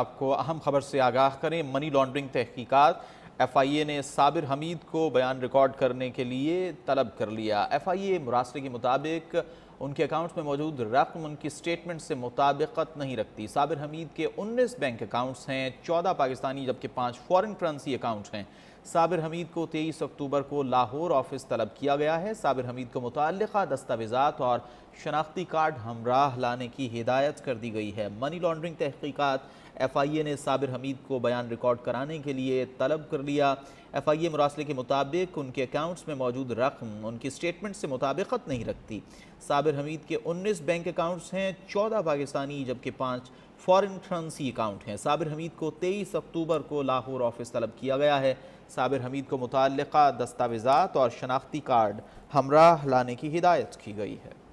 आपको अहम खबर से आगाह करें मनी लॉन्ड्रिंग तहकीकत एफआईए ने साबिर हमीद को बयान रिकॉर्ड करने के लिए तलब कर लिया एफआईए आई के मुताबिक उनके अकाउंट्स में मौजूद रकम उनकी स्टेटमेंट से मुताबिकत नहीं रखती साबिर हमीद के 19 बैंक अकाउंट्स हैं 14 पाकिस्तानी जबकि पाँच फॉरेन करेंसी अकाउंट्स हैं साबिर हमीद को 23 अक्टूबर को लाहौर ऑफिस तलब किया गया है साबिर हमीद को मुतल दस्तावेजात और शनाख्ती कार्ड हमराह लाने की हिदायत कर दी गई है मनी लॉन्ड्रिंग तहकीकत एफ आई ए ने साबिर हमीद को बयान रिकॉर्ड कराने के लिए तलब कर लिया एफ आई ए मुरासले के मुताबिक उनके अकाउंट्स में मौजूद रकम उनकी स्टेटमेंट से मुताबिकत नहीं रखती साबिर हमीद के उन्नीस बैंक अकाउंट्स हैं चौदह पाकिस्तानी जबकि पाँच फॉरन करंसी अकाउंट हैं साबिर हमीद को तेईस अक्टूबर को लाहौर ऑफिस तलब किया गया है साबिर हमीद को मुतल दस्तावेज़ा और शनाख्ती कार्ड हमराह लाने की हिदायत की गई है